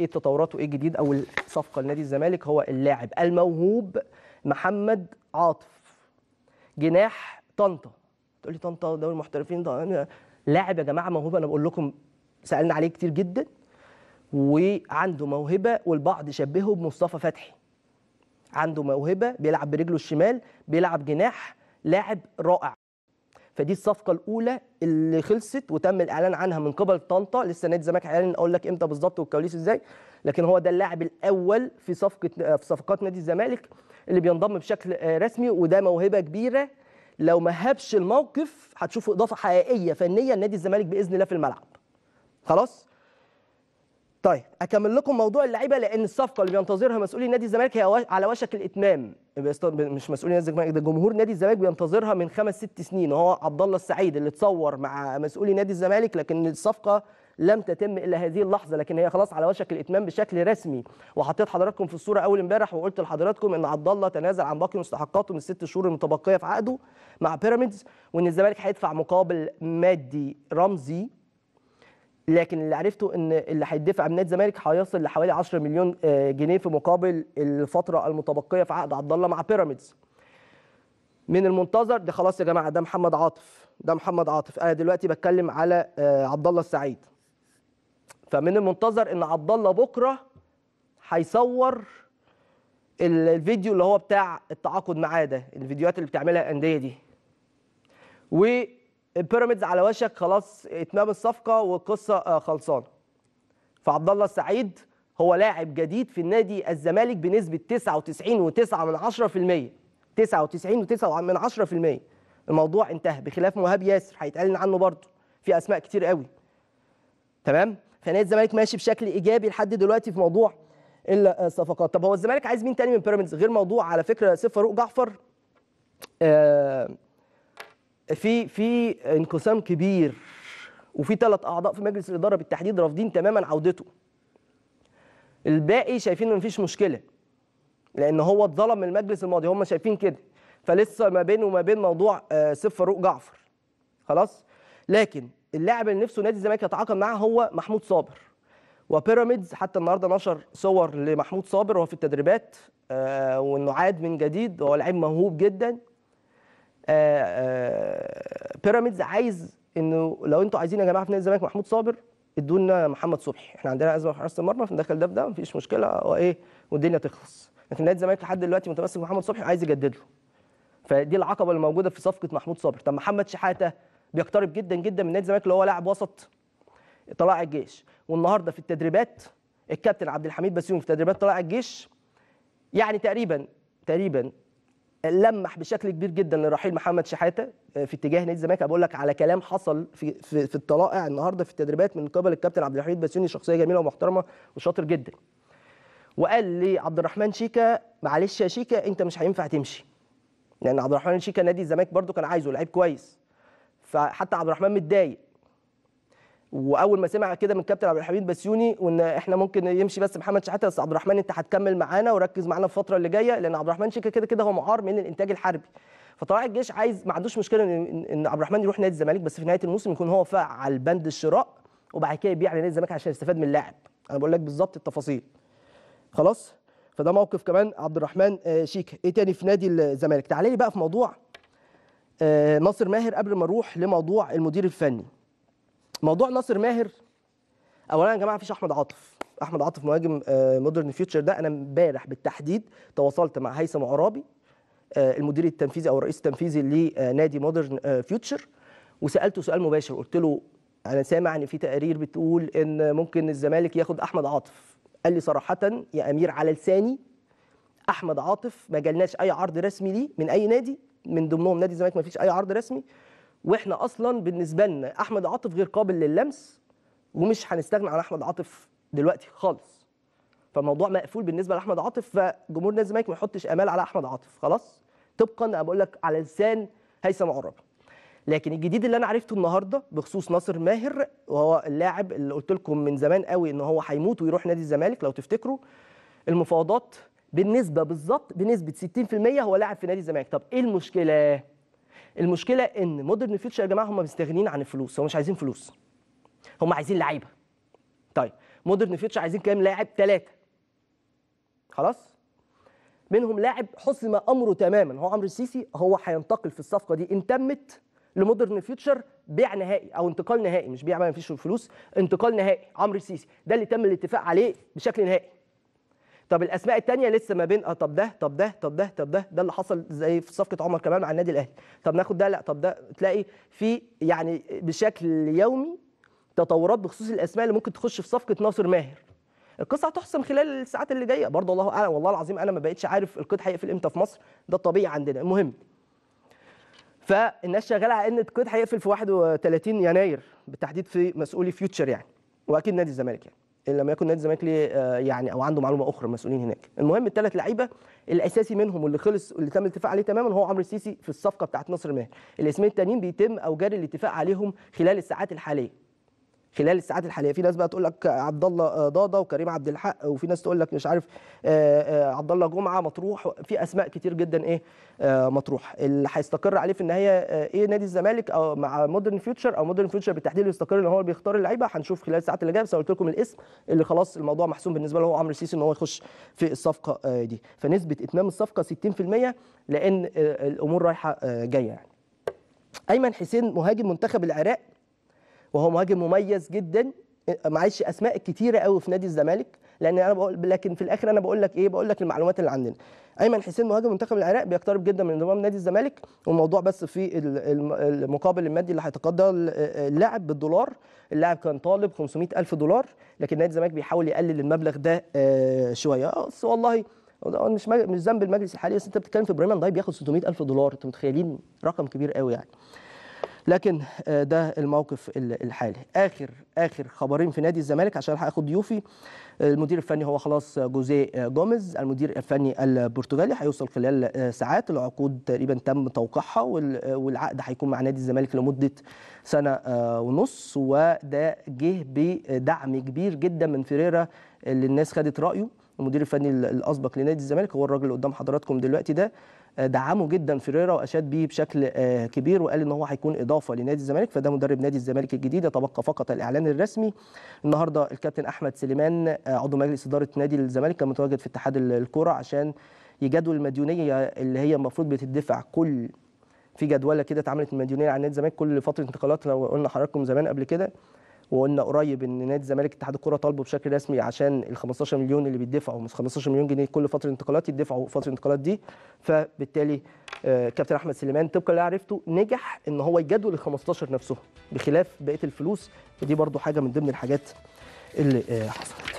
ايه التطورات وايه الجديد او الصفقه لنادي الزمالك هو اللاعب الموهوب محمد عاطف جناح طنطا تقول لي طنطا دوري المحترفين ده انا لاعب يا جماعه موهوب انا بقول لكم سالنا عليه كتير جدا وعنده موهبه والبعض شبهه بمصطفى فتحي عنده موهبه بيلعب برجله الشمال بيلعب جناح لاعب رائع فدي الصفقه الاولى اللي خلصت وتم الاعلان عنها من قبل طنطا لسه نادي الزمالك هيعلن اقول لك امتى بالظبط والكواليس ازاي لكن هو ده اللاعب الاول في صفقه في صفقات نادي الزمالك اللي بينضم بشكل آه، رسمي وده موهبه كبيره لو ما هبش الموقف هتشوفوا اضافه حقيقيه فنيه لنادي الزمالك باذن الله في الملعب خلاص طيب اكمل لكم موضوع اللعيبه لان الصفقه اللي بينتظرها مسؤولي نادي الزمالك هي على وشك الاتمام مش مسؤولي نادي الزمالك ده جمهور نادي الزمالك بينتظرها من خمس ست سنين وهو عبد الله السعيد اللي اتصور مع مسؤولي نادي الزمالك لكن الصفقه لم تتم الا هذه اللحظه لكن هي خلاص على وشك الاتمام بشكل رسمي وحطيت حضراتكم في الصوره اول امبارح وقلت لحضراتكم ان عبد الله تنازل عن باقي مستحقاته من الست شهور المتبقيه في عقده مع بيراميدز وان الزمالك هيدفع مقابل مادي رمزي لكن اللي عرفته ان اللي هيدفع من نادي الزمالك هيصل لحوالي 10 مليون آه، جنيه في مقابل الفتره المتبقيه في عقد عبد الله مع بيراميدز. من المنتظر ده خلاص يا جماعه ده محمد عاطف ده محمد عاطف انا دلوقتي بتكلم على آه، عبد الله السعيد. فمن المنتظر ان عبد الله بكره هيصور الفيديو اللي هو بتاع التعاقد معاه ده الفيديوهات اللي بتعملها الانديه دي. بيراميدز على وشك خلاص اتمام الصفقه والقصه آه، خلصانه فعبد الله السعيد هو لاعب جديد في النادي الزمالك بنسبه 99.9 99.9 الموضوع انتهى بخلاف مهاب ياسر هيتقال عنه برضه في اسماء كتير قوي تمام فنادي الزمالك ماشي بشكل ايجابي لحد دلوقتي في موضوع الصفقات طب هو الزمالك عايز مين تاني من بيراميدز غير موضوع على فكره سيف فاروق جعفر آه في في انقسام كبير وفي ثلاث اعضاء في مجلس الاداره بالتحديد رافضين تماما عودته الباقي شايفين ان مفيش مشكله لان هو اتظلم من المجلس الماضي هم شايفين كده فلسه ما بين وما بين موضوع آه، سيف فاروق جعفر خلاص لكن اللاعب اللي نفسه نادي الزمالك يتعاقد معاه هو محمود صابر وبيراميدز حتى النهارده نشر صور لمحمود صابر وهو في التدريبات آه، وانه عاد من جديد وهو لعيب موهوب جدا آه، آه، بيراميدز عايز انه لو انتوا عايزين يا جماعه في نادي الزمالك محمود صابر ادوا لنا محمد صبحي احنا عندنا ازمه في حراسه المرمى فندخل ده بده مفيش مشكله هو ايه والدنيا تخلص لكن نادي الزمالك لحد دلوقتي متمسك محمد صبحي وعايز يجدد له فدي العقبه اللي موجوده في صفقه محمود صابر طب محمد شحاته بيقترب جدا جدا من نادي الزمالك اللي هو لاعب وسط طلائع الجيش والنهارده في التدريبات الكابتن عبد الحميد بسيوم في تدريبات طلائع الجيش يعني تقريبا تقريبا لمح بشكل كبير جدا لرحيل محمد شحاته آه، في اتجاه نادي الزمالك بقول لك على كلام حصل في في, في الطلائع النهارده في التدريبات من قبل الكابتن عبد الحميد باسوني شخصيه جميله ومحترمه وشاطر جدا وقال لي عبد الرحمن شيكا معلش يا شيكا انت مش هينفع تمشي لان عبد الرحمن شيكا نادي الزمالك برده كان عايزه لعيب كويس فحتى عبد الرحمن متضايق واول ما سمع كده من كابتن عبد الحميد بسيوني وان احنا ممكن يمشي بس محمد شحاته بس عبد الرحمن انت هتكمل معانا وركز معانا الفتره اللي جايه لان عبد الرحمن شيكا كده كده هو معار من الانتاج الحربي فطلائع الجيش عايز ما عندوش مشكله ان عبد الرحمن يروح نادي الزمالك بس في نهايه الموسم يكون هو فعل بند الشراء وبعد كده يبيع لنادي الزمالك عشان يستفاد من اللاعب انا بقول لك بالظبط التفاصيل خلاص فده موقف كمان عبد الرحمن آه، شيكا ايه تاني في نادي الزمالك تعالى لي بقى في موضوع آه، ناصر ماهر قبل ما اروح لموضوع المدير الفني موضوع ناصر ماهر اولا يا جماعه مفيش احمد عاطف احمد عاطف مهاجم مودرن آه، فيوتشر ده انا امبارح بالتحديد تواصلت مع هيثم عرابي آه، المدير التنفيذي او الرئيس التنفيذي لنادي مودرن فيوتشر وسالته سؤال مباشر قلت له انا سامع ان في تقارير بتقول ان ممكن الزمالك ياخد احمد عاطف قال لي صراحه يا امير على لساني احمد عاطف ما جالناش اي عرض رسمي ليه من اي نادي من ضمنهم نادي الزمالك ما فيش اي عرض رسمي واحنا اصلا بالنسبه لنا احمد عاطف غير قابل للمس ومش هنستغنى عن احمد عاطف دلوقتي خالص فالموضوع مقفول بالنسبه لاحمد عاطف فجمهور نادي الزمالك ما يحطش امال على احمد عاطف خلاص طبقا انا بقول لك على لسان هيثم عرب لكن الجديد اللي انا عرفته النهارده بخصوص ناصر ماهر وهو اللاعب اللي قلت لكم من زمان قوي ان هو هيموت ويروح نادي الزمالك لو تفتكروا المفاوضات بالنسبه بالظبط بنسبه 60% هو لاعب في نادي الزمالك طب ايه المشكله المشكله ان مودرن فيوتشر يا جماعه هم مستغنيين عن الفلوس هم مش عايزين فلوس هم عايزين لعيبه طيب مودرن فيوتشر عايزين كام لاعب ثلاثه خلاص منهم لاعب حسم امره تماما هو عمرو السيسي هو هينتقل في الصفقه دي ان تمت لمودرن فيوتشر بيع نهائي او انتقال نهائي مش بيع ما فيش فلوس انتقال نهائي عمرو السيسي ده اللي تم الاتفاق عليه بشكل نهائي طب الاسماء الثانيه لسه ما بين اه طب ده طب ده طب ده طب ده ده اللي حصل زي في صفقه عمر كمان مع النادي الاهلي طب ناخد ده لا طب ده تلاقي في يعني بشكل يومي تطورات بخصوص الاسماء اللي ممكن تخش في صفقه ناصر ماهر القصه هتحسم خلال الساعات اللي جايه برضه الله اعلم والله العظيم انا ما بقتش عارف القيد هيقفل امتى في مصر ده الطبيعي عندنا المهم فالناس شغاله على ان القيد هيقفل في 31 يناير بالتحديد في مسؤولي فيوتشر يعني واكيد نادي الزمالك يعني ان لم يكن نادي الزمالك ليه آه، يعني او عنده معلومه اخرى المسؤولين هناك المهم الثلاث لعيبه الاساسي منهم واللي خلص اللي تم الاتفاق عليه تماما هو عمرو السيسي في الصفقه بتاعت نصر ماهر الاسمين التانيين بيتم او جاري الاتفاق عليهم خلال الساعات الحاليه خلال الساعات الحاليه في ناس بقى تقول لك عبد الله آه، ضاضه وكريم عبد الحق وفي ناس تقول لك مش عارف آه، آه، عبد الله جمعه مطروح في اسماء كتير جدا ايه مطروح اللي هيستقر عليه في النهايه ايه نادي الزمالك او مع مودرن فيوتشر او مودرن فيوتشر بالتحديد يستقر ان هو بيختار اللعيبه هنشوف خلال الساعات اللي جايه بس قلت لكم الاسم اللي خلاص الموضوع محسوم بالنسبه له هو عمرو السيسي ان هو يخش في الصفقه دي فنسبه اتمام الصفقه 60% لان الامور رايحه جايه يعني ايمن حسين مهاجم منتخب العراق وهو مهاجم مميز جدا معلش اسماء كتيره قوي في نادي الزمالك لان انا بقول لكن في الاخر انا بقول لك ايه بقول لك المعلومات اللي عندنا ايمن حسين مهاجم منتخب العراق بيقترب جدا من انضمام نادي الزمالك والموضوع بس في المقابل المادي اللي هيتقاضى اللاعب بالدولار اللاعب كان طالب 500 الف دولار لكن نادي الزمالك بيحاول يقلل المبلغ ده آه، شويه بس والله مش مش ذنب المجلس الحالي بس انت بتتكلم في ابراهيم ضايب بياخد 600 الف دولار انتوا متخيلين رقم كبير قوي يعني لكن آه، ده الموقف الحالي اخر اخر خبرين في نادي الزمالك عشان هاخد ضيوفي آه، المدير الفني هو خلاص جوزيه آه، جوميز المدير الفني البرتغالي هيوصل خلال ساعات العقود تقريبا تم توقيعها والعقد هيكون مع نادي الزمالك لمده سنه ونص وده جه بدعم كبير جدا من فيريرا اللي الناس خدت رايه المدير الفني الاسبق لنادي الزمالك هو الراجل اللي قدام حضراتكم دلوقتي ده آه، دعمه جدا فيريرا واشاد بيه بشكل آه، كبير وقال ان هو هيكون اضافه لنادي الزمالك فده مدرب نادي الزمالك الجديد يتبقى فقط الاعلان الرسمي النهارده الكابتن احمد سليمان آه، عضو مجلس اداره نادي الزمالك كان متواجد في اتحاد الكوره عشان يجدول المديونيه اللي هي المفروض بتدفع كل في جدوله كده اتعملت المديونيه على نادي الزمالك كل فتره انتقالات لو قلنا حضراتكم زمان قبل كده وقلنا قريب ان نادي الزمالك اتحاد الكوره طالبه بشكل رسمي عشان ال 15 مليون اللي بيدفعوا مش 15 مليون جنيه كل فتره انتقالات يدفعوا فتره الانتقالات دي فبالتالي آه، كابتن احمد سليمان طبقا اللي عرفته نجح ان هو يجدول ال 15 نفسه بخلاف بقيه الفلوس ودي برده حاجه من ضمن الحاجات اللي آه، حصلت